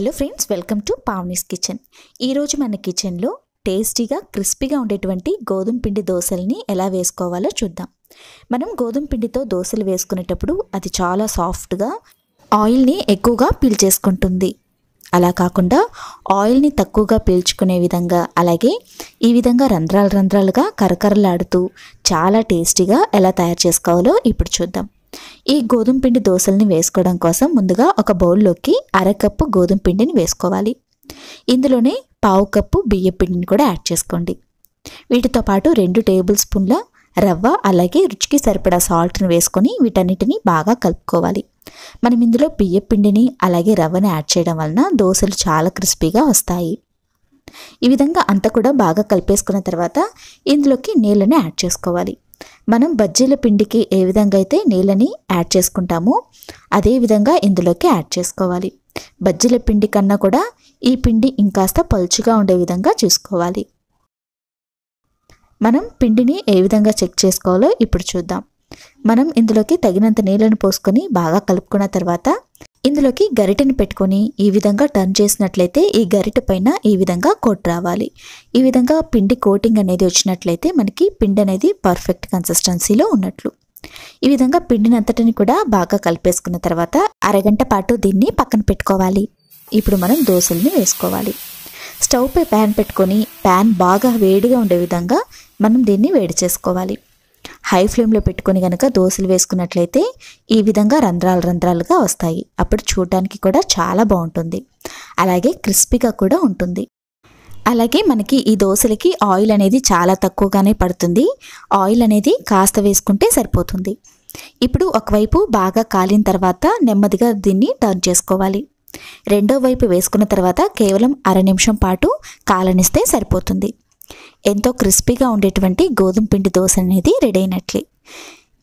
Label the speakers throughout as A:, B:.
A: hello friends welcome to Pavani's kitchen ఈరోజు మన కిచెన్లో టేస్టీగా క్రిస్పీగా ఉండేటువంటి గోధుమ పిండి దోశల్ని ఎలా వేసుకోవాలో చూద్దాం మనం గోధుమ పిండితో దోశలు వేసుకునేటప్పుడు అది చాలా సాఫ్ట్గా ఆయిల్ని ఎక్కువగా పీల్చేసుకుంటుంది అలా కాకుండా ఆయిల్ని తక్కువగా పీల్చుకునే విధంగా అలాగే ఈ విధంగా రంధ్రాలు రంధ్రాలుగా కరకరలాడుతూ చాలా టేస్టీగా ఎలా తయారు చేసుకోవాలో ఇప్పుడు చూద్దాం ఈ గోధుమ పిండి దోశల్ని వేసుకోవడం కోసం ముందుగా ఒక బౌల్లోకి అరకప్పు గోధుమ పిండిని వేసుకోవాలి ఇందులోనే పావు కప్పు బియ్య పిండిని కూడా యాడ్ చేసుకోండి వీటితో పాటు రెండు టేబుల్ స్పూన్ల రవ్వ అలాగే రుచికి సరిపడా సాల్ట్ని వేసుకొని వీటన్నిటిని బాగా కలుపుకోవాలి మనం ఇందులో బియ్య పిండిని అలాగే రవ్వని యాడ్ చేయడం వలన దోశలు చాలా క్రిస్పీగా వస్తాయి ఈ విధంగా అంతా కూడా బాగా కలిపేసుకున్న తర్వాత ఇందులోకి నీళ్ళని యాడ్ చేసుకోవాలి మనం బజ్జీల పిండికి ఏ విధంగా అయితే నీళ్ళని యాడ్ చేసుకుంటామో అదే విధంగా ఇందులోకి యాడ్ చేసుకోవాలి బజ్జీల పిండి కన్నా కూడా ఈ పిండి ఇంకాస్త పలుచుగా ఉండే విధంగా చూసుకోవాలి మనం పిండిని ఏ విధంగా చెక్ చేసుకోవాలో ఇప్పుడు చూద్దాం మనం ఇందులోకి తగినంత నీళ్ళను పోసుకొని బాగా కలుపుకున్న తర్వాత ఇందులోకి గరిటెని పెట్టుకొని ఈ విధంగా టర్న్ చేసినట్లయితే ఈ గరిట పైన ఈ విధంగా కోట్ రావాలి ఈ విధంగా పిండి కోటింగ్ అనేది వచ్చినట్లయితే మనకి పిండి అనేది పర్ఫెక్ట్ కన్సిస్టెన్సీలో ఉన్నట్లు ఈ విధంగా పిండినంతటిని కూడా బాగా కలిపేసుకున్న తర్వాత అరగంట పాటు దీన్ని పక్కన పెట్టుకోవాలి ఇప్పుడు మనం దోశల్ని వేసుకోవాలి స్టవ్పై ప్యాన్ పెట్టుకొని ప్యాన్ బాగా వేడిగా ఉండే విధంగా మనం దీన్ని వేడి చేసుకోవాలి హై ఫ్లేమ్లో పెట్టుకొని కనుక దోశలు వేసుకున్నట్లయితే ఈ విధంగా రంధ్రాలు రంధ్రాలుగా వస్తాయి అప్పుడు చూడడానికి కూడా చాలా బాగుంటుంది అలాగే క్రిస్పీగా కూడా ఉంటుంది అలాగే మనకి ఈ దోశలకి ఆయిల్ అనేది చాలా తక్కువగానే పడుతుంది ఆయిల్ అనేది కాస్త వేసుకుంటే సరిపోతుంది ఇప్పుడు ఒకవైపు బాగా కాలిన తర్వాత నెమ్మదిగా దీన్ని టర్న్ చేసుకోవాలి రెండో వైపు వేసుకున్న తర్వాత కేవలం అర నిమిషం పాటు కాలనిస్తే సరిపోతుంది ఎంతో క్రిస్పీగా ఉండేటువంటి గోధుమ పిండి దోశ అనేది రెడీ అయినట్లే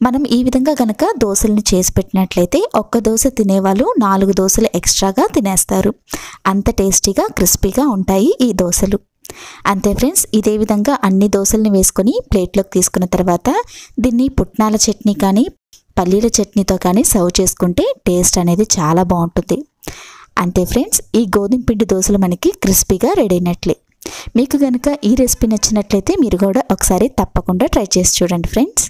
A: మనం ఈ విధంగా కనుక దోశలను చేసి పెట్టినట్లయితే ఒక్క దోశ తినేవాళ్ళు నాలుగు దోశలు ఎక్స్ట్రాగా తినేస్తారు అంత టేస్టీగా క్రిస్పీగా ఉంటాయి ఈ దోశలు అంతే ఫ్రెండ్స్ ఇదే విధంగా అన్ని దోశల్ని వేసుకొని ప్లేట్లోకి తీసుకున్న తర్వాత దీన్ని పుట్నాల చట్నీ కానీ పల్లీల చట్నీతో కానీ సర్వ్ చేసుకుంటే టేస్ట్ అనేది చాలా బాగుంటుంది అంతే ఫ్రెండ్స్ ఈ గోధుమ పిండి దోశలు మనకి క్రిస్పీగా రెడీ అయినట్లే మీకు కనుక ఈ రెసిపీ నచ్చినట్లయితే మీరు కూడా ఒకసారి తప్పకుండా ట్రై చేసి చూడండి ఫ్రెండ్స్